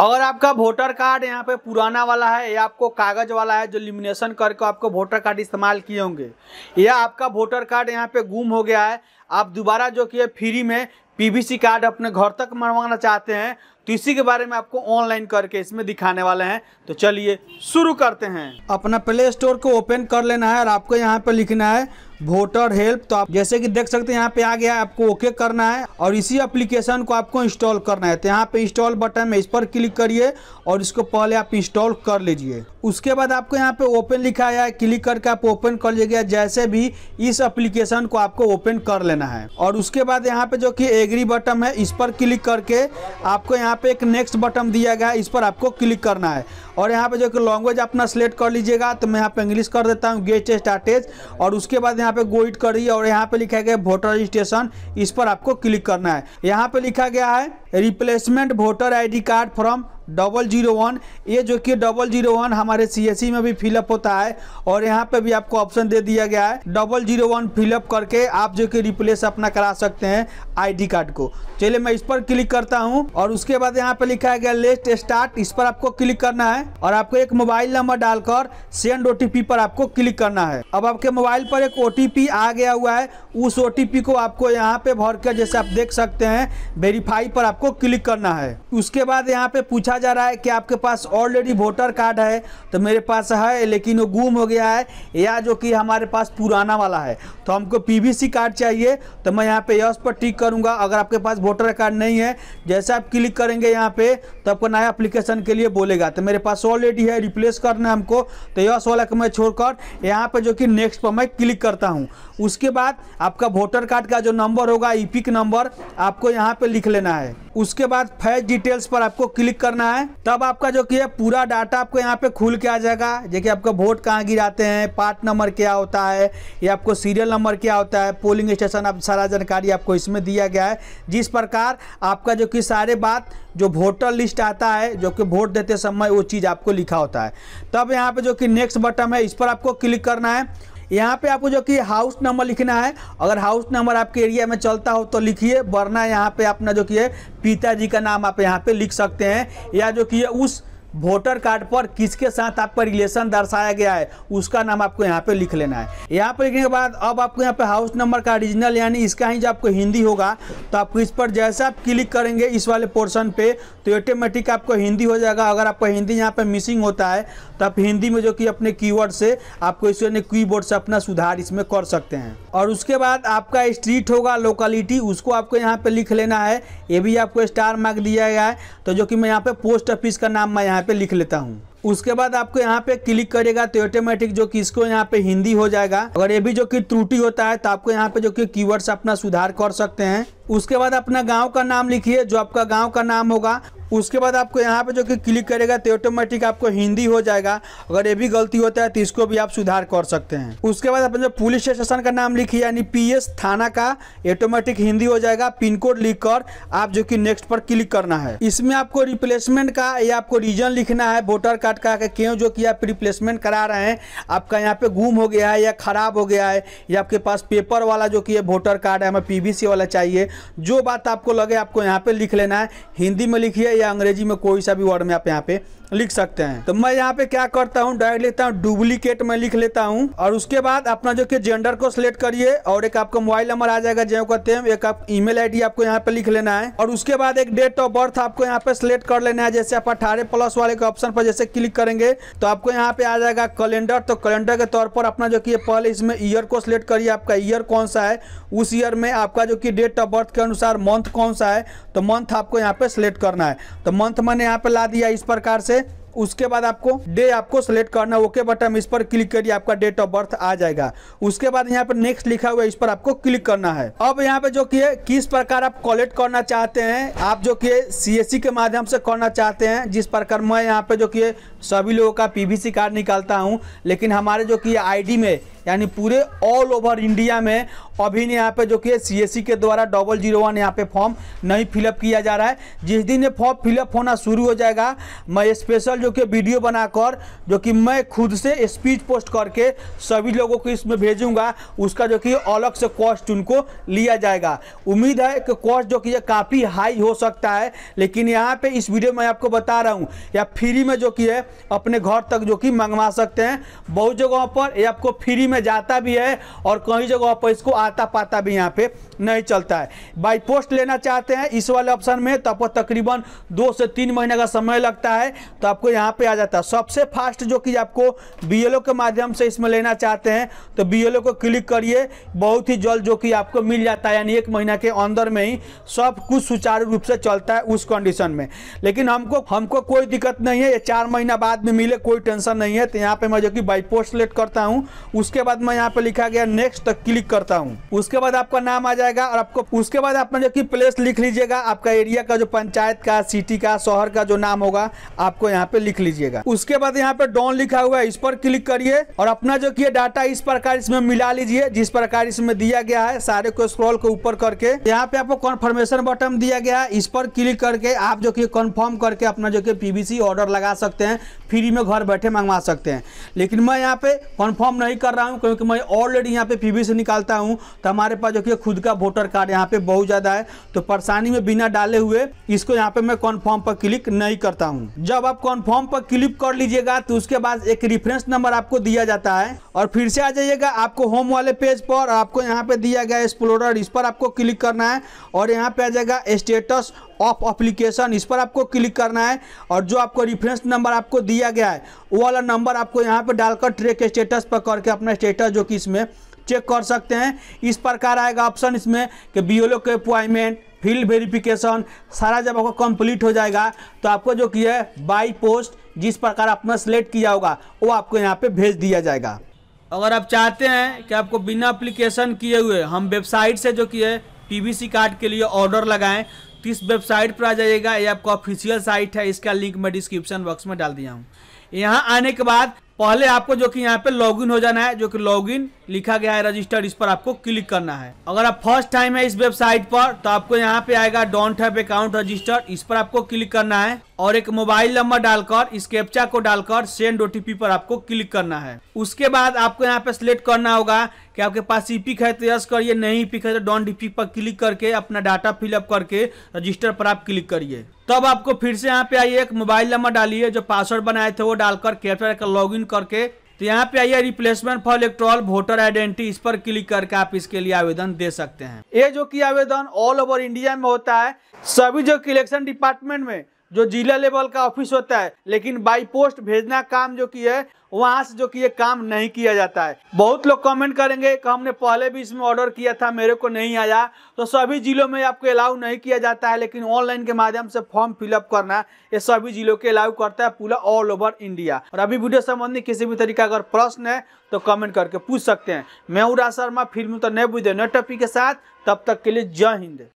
अगर आपका voter card यहाँ पे पुराना वाला है या आपको कागज वाला है जो लिमिनेशन करके आपको वोटर कार्ड इस्तेमाल किए होंगे या आपका वोटर कार्ड यहाँ पे गुम हो गया है आप दोबारा जो कि फ्री में पीवीसी कार्ड अपने घर तक मनवाना चाहते हैं तो इसी के बारे में आपको ऑनलाइन करके इसमें दिखाने वाले हैं तो चलिए शुरू करते हैं अपना प्ले स्टोर को ओपन कर लेना है और आपको यहाँ पर लिखना है वोटर हेल्प तो आप जैसे कि देख सकते हैं यहाँ पे आ गया है आपको ओके करना है और इसी एप्लीकेशन को आपको इंस्टॉल करना है तो यहाँ पे इंस्टॉल बटन में इस पर क्लिक करिए और इसको पहले आप इंस्टॉल कर लीजिए उसके बाद आपको यहाँ पे ओपन लिखा है क्लिक करके आप ओपन कर लीजिएगा जैसे भी इस एप्लीकेशन को आपको ओपन कर लेना है और उसके बाद यहाँ पे जो कि एग्री बटन है इस पर क्लिक करके आपको यहाँ पे एक नेक्स्ट बटन दिया गया है इस पर आपको क्लिक करना है और यहाँ पे जो कि लैंग्वेज अपना सेलेक्ट कर लीजिएगा तो मैं यहाँ पे इंग्लिश कर देता हूँ गेट स्टार्टेज और उसके बाद यहाँ पे गोइट कर रही है और यहाँ पे लिखा गया वोटर रजिस्ट्रेशन इस पर आपको क्लिक करना है यहाँ पे लिखा गया है replacement voter ID card from double zero one ये जो कि डबल जीरो वन हमारे सी e में भी फिलअप होता है और यहाँ पे भी आपको ऑप्शन दे दिया गया है डबल जीरो वन फिलअप करके आप जो कि रिप्लेस अपना करा सकते हैं आईडी कार्ड को चलिए मैं इस पर क्लिक करता हूँ और उसके बाद यहाँ पे लिखा गया लेस्ट स्टार्ट इस पर आपको क्लिक करना है और आपको एक मोबाइल नंबर डालकर सेंड ओटीपी पर आपको क्लिक करना है अब आपके मोबाइल पर एक पी आ गया हुआ है उस ओटीपी को आपको यहाँ पे भर कर जैसे आप देख सकते हैं वेरीफाई पर आपको क्लिक करना है उसके बाद यहाँ पे पूछा पूछा जा रहा है कि आपके पास ऑलरेडी वोटर कार्ड है तो मेरे पास है लेकिन वो गुम हो गया है या जो कि हमारे पास पुराना वाला है तो हमको पीवीसी कार्ड चाहिए तो मैं यहाँ पे यस पर टिक करूँगा अगर आपके पास वोटर कार्ड नहीं है जैसे आप क्लिक करेंगे यहाँ पे तो आपको नया अप्लीकेशन के लिए बोलेगा तो मेरे पास ऑलरेडी है रिप्लेस करना है हमको तो यस वाला को मैं छोड़कर यहाँ पर जो कि नेक्स्ट पर मैं क्लिक करता हूँ उसके बाद आपका वोटर कार्ड का जो नंबर होगा ई e नंबर आपको यहाँ पर लिख लेना है उसके बाद फैज डिटेल्स पर आपको क्लिक करना करना है तब आपका जो कि है पूरा डाटा आपको यहाँ पे खुल के आ जाएगा जैसे आपको वोट कहाँ गिराते हैं पार्ट नंबर क्या होता है या आपको सीरियल नंबर क्या होता है पोलिंग स्टेशन आप सारा जानकारी आपको इसमें दिया गया है जिस प्रकार आपका जो कि सारे बात जो वोटर लिस्ट आता है जो कि वोट देते समय वो चीज़ आपको लिखा होता है तब यहाँ पे जो कि नेक्स्ट बटन है इस पर आपको क्लिक करना है यहाँ पे आपको जो कि हाउस नंबर लिखना है अगर हाउस नंबर आपके एरिया में चलता हो तो लिखिए वरना यहाँ पे अपना जो कि है पिताजी का नाम आप यहाँ पे लिख सकते हैं या जो कि है उस वोटर कार्ड पर किसके साथ आपका रिलेशन दर्शाया गया है उसका नाम आपको यहाँ पे लिख लेना है यहाँ पे लिखने के बाद अब आपको यहाँ पे हाउस नंबर का ओरिजिनल यानी इसका ही जो आपको हिंदी होगा तो आपको इस पर जैसे आप क्लिक करेंगे इस वाले पोर्सन पे तो ऑटोमेटिक आपको हिंदी हो जाएगा अगर आपका हिंदी यहाँ पर मिसिंग होता है तो आप हिंदी में जो कि अपने की से आपको इस की बोर्ड से अपना सुधार इसमें कर सकते हैं और उसके बाद आपका स्ट्रीट होगा लोकलिटी उसको आपको यहाँ पे लिख लेना है ये भी आपको स्टार मार्क दिया गया है तो जो कि मैं यहाँ पे पोस्ट ऑफिस का नाम मैं यहाँ पे लिख लेता हूँ उसके बाद आपको यहाँ पे क्लिक करेगा तो ऑटोमेटिक जो कि इसको यहाँ पे हिंदी हो जाएगा अगर ये भी जो कि त्रुटि होता है तो आपको यहाँ पे जो कि कीवर्ड्स अपना सुधार कर सकते हैं उसके बाद अपना गांव का नाम लिखिए जो आपका गांव का नाम होगा उसके बाद आपको यहाँ पे जो कि क्लिक करेगा तो ऑटोमेटिक आपको हिंदी हो जाएगा अगर ये भी गलती होता है तो इसको भी आप सुधार कर सकते हैं उसके बाद अपन जो पुलिस स्टेशन का नाम लिखिए यानी पी थाना का ऑटोमेटिक हिंदी हो जाएगा पिन कोड लिख कर आप जो कि नेक्स्ट पर क्लिक करना है इसमें आपको रिप्लेसमेंट का या आपको रीजन लिखना है वोटर कार्ड का क्यों जो कि आप रिप्लेसमेंट करा रहे हैं आपका यहाँ पे गुम हो गया है या खराब हो गया है या आपके पास पेपर वाला जो कि वोटर कार्ड है हमें पी वाला चाहिए जो बात आपको लगे आपको यहाँ पे लिख लेना है हिंदी में लिखिए या अंग्रेजी में कोई सा भी वर्ड में आप यहाँ पे लिख सकते हैं तो मैं यहाँ पे क्या करता हूँ डायरेक्ट लिखता हूँ डुप्लीकेट में लिख लेता हूँ और उसके बाद अपना जो कि जेंडर को सिलेक्ट करिए और एक आपका मोबाइल नंबर आ जाएगा जो कहते हैं एक आप ईमेल आईडी आपको यहाँ पे लिख लेना है और उसके बाद एक डेट ऑफ बर्थ आपको यहाँ पे सिलेक्ट कर लेना है जैसे आप अठारह प्लस वाले के ऑप्शन पर जैसे क्लिक करेंगे तो आपको यहाँ पे आ जाएगा कैलेंडर तो कैलेंडर के तौर पर अपना जो कि पहले इसमें ईयर को सिलेक्ट करिए आपका ईयर कौन सा है उस ईयर में आपका जो कि डेट ऑफ बर्थ के अनुसार मंथ कौन सा है तो मंथ आपको यहाँ पे सिलेक्ट करना है तो मंथ मैंने यहाँ पे ला दिया इस प्रकार से उसके बाद आपको डे आपको सेलेक्ट करना ओके बटन इस पर क्लिक करिए आपका डेट ऑफ बर्थ आ जाएगा उसके बाद यहाँ पर नेक्स्ट लिखा हुआ है इस पर आपको क्लिक करना है अब यहाँ पे जो कि किस प्रकार आप कलेक्ट करना चाहते हैं आप जो कि सीएससी के माध्यम से करना चाहते हैं जिस प्रकार मैं यहाँ पे जो कि सभी लोगों का पीवीसी कार्ड निकालता हूँ लेकिन हमारे जो कि आईडी में यानी पूरे ऑल ओवर इंडिया में अभी यहाँ पे जो कि सी e के द्वारा डबल जीरो वन यहाँ पे फॉर्म नहीं फिलअप किया जा रहा है जिस दिन ये फॉर्म फिलअप होना शुरू हो जाएगा मैं स्पेशल जो कि वीडियो बनाकर जो कि मैं खुद से स्पीच पोस्ट करके सभी लोगों को इसमें भेजूंगा उसका जो कि अलग से कॉस्ट उनको लिया जाएगा उम्मीद है कि कॉस्ट जो कि काफ़ी हाई हो सकता है लेकिन यहाँ पे इस वीडियो में आपको बता रहा हूँ या फ्री में जो कि है अपने घर तक जो कि मंगवा सकते हैं बहुत जगहों पर ये आपको फ्री में में जाता भी है और कई जगह पर इसको आता पाता भी यहाँ पे नहीं चलता है बाई पोस्ट लेना चाहते हैं इस वाले ऑप्शन में तो आपको तकरीबन दो से तीन महीने का समय लगता है तो आपको यहाँ पे आ जाता है सबसे फास्ट जो कि आपको बी के माध्यम से इसमें लेना चाहते हैं तो बी को क्लिक करिए बहुत ही जल्द जो कि आपको मिल जाता है यानी एक महीना के अंदर में ही सब कुछ सुचारू रूप से चलता है उस कंडीशन में लेकिन हमको हमको कोई दिक्कत नहीं है ये चार महीना बाद में मिले कोई टेंशन नहीं है तो यहाँ पे मैं जो कि बाई पोस्ट लेट करता हूँ उसके बाद मैं यहाँ पे लिखा गया नेक्स्ट क्लिक करता हूँ उसके बाद आपका नाम आ जाएगा और आपको उसके बाद आपने जो की प्लेस लिख लीजिएगा आपका एरिया का जो पंचायत का सिटी का शहर का जो नाम होगा आपको यहाँ पे लिख लीजिएगा उसके बाद यहाँ पे डॉन लिखा हुआ है इस पर क्लिक करिए और अपना जो की डाटा इस प्रकार इसमें मिला लीजिए जिस प्रकार इसमें दिया गया है सारे को स्क्रोल को ऊपर करके यहाँ पे आपको कन्फर्मेशन बटन दिया गया है इस पर क्लिक करके आप जो की कन्फर्म करके अपना जो की पीबीसी ऑर्डर लगा सकते हैं फ्री में घर बैठे मंगवा सकते हैं लेकिन मैं यहाँ पे कन्फर्म नहीं कर रहा हूँ हूँ क्योंकि मैं ऑलरेडी यहाँ पे पी से निकालता हूँ तो हमारे पास जो कि खुद का वोटर कार्ड यहाँ पे बहुत ज़्यादा है तो परेशानी में बिना डाले हुए इसको यहाँ पे मैं कॉन्फर्म पर क्लिक नहीं करता हूँ जब आप कॉन्फर्म पर क्लिक कर लीजिएगा तो उसके बाद एक रिफरेंस नंबर आपको दिया जाता है और फिर से आ जाइएगा आपको होम वाले पेज पर आपको यहाँ पे दिया गया एक्सप्लोर इस पर आपको क्लिक करना है और यहाँ पे आ जाएगा स्टेटस ऑफ अप्लीकेशन इस पर आपको क्लिक करना है और जो आपको रिफरेंस नंबर आपको दिया गया है वो वाला नंबर आपको यहाँ पे डालकर ट्रेक स्टेटस पर करके अपना स्टेटस जो कि इसमें चेक कर सकते हैं इस प्रकार आएगा ऑप्शन इसमें कि बी के अपॉइंटमेंट फील्ड वेरिफिकेशन सारा जब आपका कंप्लीट हो जाएगा तो आपको जो कि है बाई पोस्ट जिस प्रकार आपने सेलेक्ट किया होगा वो आपको यहाँ पे भेज दिया जाएगा अगर आप चाहते हैं कि आपको बिना अप्लीकेशन किए हुए हम वेबसाइट से जो कि है सी कार्ड के लिए ऑर्डर लगाएं तो इस वेबसाइट पर आ जाइएगा ये आपका ऑफिशियल साइट है इसका लिंक मैं डिस्क्रिप्शन बॉक्स में डाल दिया हूँ यहाँ आने के बाद पहले आपको जो कि यहाँ पे लॉगिन हो जाना है जो कि लॉगिन लिखा गया है रजिस्टर इस पर आपको क्लिक करना है अगर आप फर्स्ट टाइम है इस वेबसाइट पर तो आपको यहाँ पे आएगा डोंट हैव अकाउंट रजिस्टर इस पर आपको क्लिक करना है और एक मोबाइल नंबर डालकर इस कैप्चा को डालकर सेंड ओटीपी पर आपको क्लिक करना है उसके बाद आपको यहाँ पे सिलेक्ट करना होगा कि आपके पास ई पिक है तो यस करिए नहीं पिक e है तो डॉन डी e पर क्लिक करके अपना डाटा फिलअप करके रजिस्टर पर आप क्लिक करिए तब आपको फिर से यहाँ पे आइए एक मोबाइल नंबर डालिए जो पासवर्ड बनाए थे वो डालकर कैप्चा का लॉग इन करके तो यहाँ पे आइए replacement for electoral voter identity इस पर क्लिक करके आप इसके लिए आवेदन दे सकते हैं ये जो कि आवेदन ऑल ओवर इंडिया में होता है सभी जो इलेक्शन डिपार्टमेंट में जो जिला लेवल का ऑफिस होता है लेकिन बाई पोस्ट भेजना काम जो की है वहाँ से जो कि ये काम नहीं किया जाता है बहुत लोग कमेंट करेंगे कि हमने पहले भी इसमें ऑर्डर किया था मेरे को नहीं आया तो सभी जिलों में आपको अलाउ नहीं किया जाता है लेकिन ऑनलाइन के माध्यम से फॉर्म फिलअप करना ये सभी जिलों के अलाउ करता है पूरा ऑल ओवर इंडिया और अभी वीडियो संबंधी किसी भी तरीका अगर प्रश्न है तो कमेंट करके पूछ सकते हैं मैं उड़ा शर्मा फिल्म तो नहीं बुझे नए टॉपिक के साथ तब तक के लिए जय हिंद